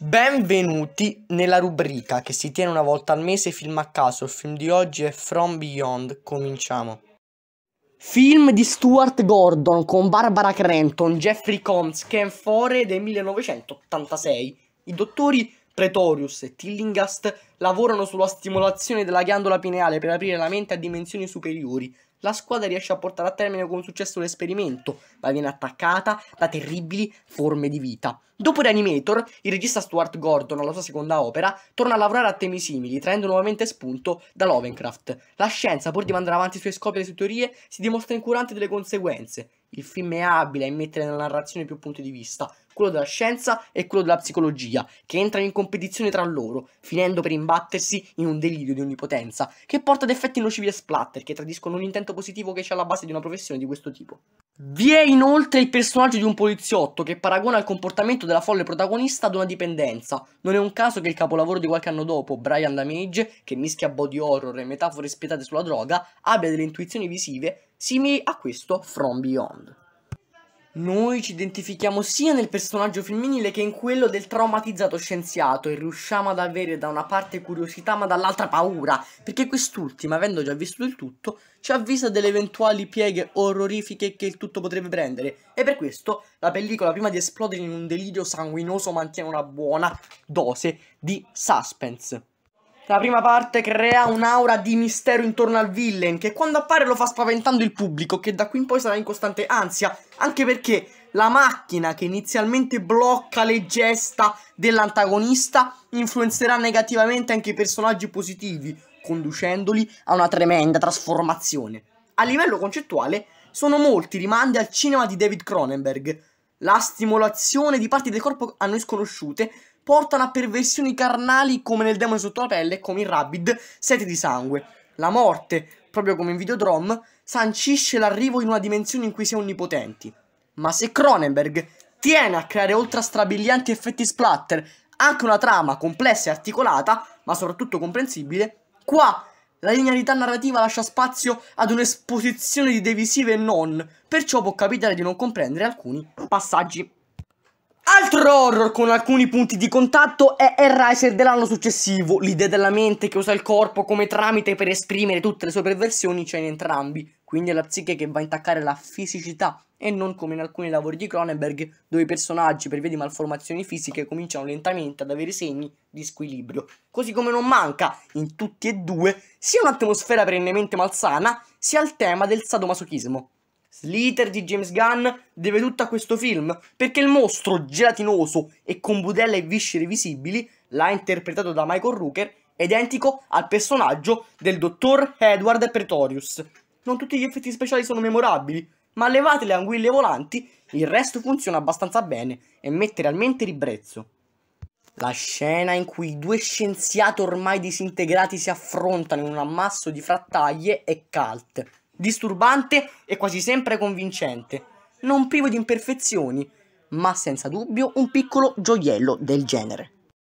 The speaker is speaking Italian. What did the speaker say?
Benvenuti nella rubrica che si tiene una volta al mese film a caso. Il film di oggi è From Beyond. Cominciamo. Film di Stuart Gordon con Barbara Crenton, Jeffrey Combs, Ken Fore del 1986. I dottori Pretorius e Tillingast lavorano sulla stimolazione della ghiandola pineale per aprire la mente a dimensioni superiori. La squadra riesce a portare a termine con successo l'esperimento, ma viene attaccata da terribili forme di vita. Dopo Reanimator, il regista Stuart Gordon, alla sua seconda opera, torna a lavorare a temi simili, traendo nuovamente spunto da Lovecraft. La scienza, pur di mandare avanti i suoi scopi e le sue teorie, si dimostra incurante delle conseguenze. Il film è abile a mettere nella narrazione più punti di vista, quello della scienza e quello della psicologia, che entrano in competizione tra loro, finendo per invadere imbattersi in un delirio di onnipotenza, che porta ad effetti nocivi e splatter, che tradiscono un intento positivo che c'è alla base di una professione di questo tipo. Vi è inoltre il personaggio di un poliziotto che paragona il comportamento della folle protagonista ad una dipendenza. Non è un caso che il capolavoro di qualche anno dopo, Brian Damage, che mischia body horror e metafore spietate sulla droga, abbia delle intuizioni visive simili a questo From Beyond. Noi ci identifichiamo sia nel personaggio femminile che in quello del traumatizzato scienziato e riusciamo ad avere da una parte curiosità ma dall'altra paura, perché quest'ultima, avendo già visto il tutto, ci avvisa delle eventuali pieghe orrorifiche che il tutto potrebbe prendere e per questo la pellicola prima di esplodere in un delirio sanguinoso mantiene una buona dose di suspense. La prima parte crea un'aura di mistero intorno al villain, che quando appare lo fa spaventando il pubblico, che da qui in poi sarà in costante ansia, anche perché la macchina che inizialmente blocca le gesta dell'antagonista influenzerà negativamente anche i personaggi positivi, conducendoli a una tremenda trasformazione. A livello concettuale sono molti rimandi al cinema di David Cronenberg, la stimolazione di parti del corpo a noi sconosciute portano a perversioni carnali come nel demone sotto la pelle e come in Rabid, sete di sangue. La morte, proprio come in Videodrom, sancisce l'arrivo in una dimensione in cui si è onnipotenti. Ma se Cronenberg tiene a creare oltre a strabilianti effetti splatter anche una trama complessa e articolata, ma soprattutto comprensibile, qua la linearità narrativa lascia spazio ad un'esposizione di divisive e non, perciò può capitare di non comprendere alcuni passaggi. Altro horror con alcuni punti di contatto è Hellraiser dell'anno successivo, l'idea della mente che usa il corpo come tramite per esprimere tutte le sue perversioni c'è in entrambi quindi è la psiche che va a intaccare la fisicità e non come in alcuni lavori di Cronenberg dove i personaggi per via di malformazioni fisiche cominciano lentamente ad avere segni di squilibrio. Così come non manca in tutti e due sia un'atmosfera perennemente malsana sia il tema del sadomasochismo. Slither di James Gunn deve tutto a questo film perché il mostro gelatinoso e con budella e viscere visibili l'ha interpretato da Michael Rooker identico al personaggio del dottor Edward Pretorius non tutti gli effetti speciali sono memorabili, ma levate le anguille volanti, il resto funziona abbastanza bene e mette realmente ribrezzo. La scena in cui i due scienziati ormai disintegrati si affrontano in un ammasso di frattaglie è cult, disturbante e quasi sempre convincente, non privo di imperfezioni, ma senza dubbio un piccolo gioiello del genere.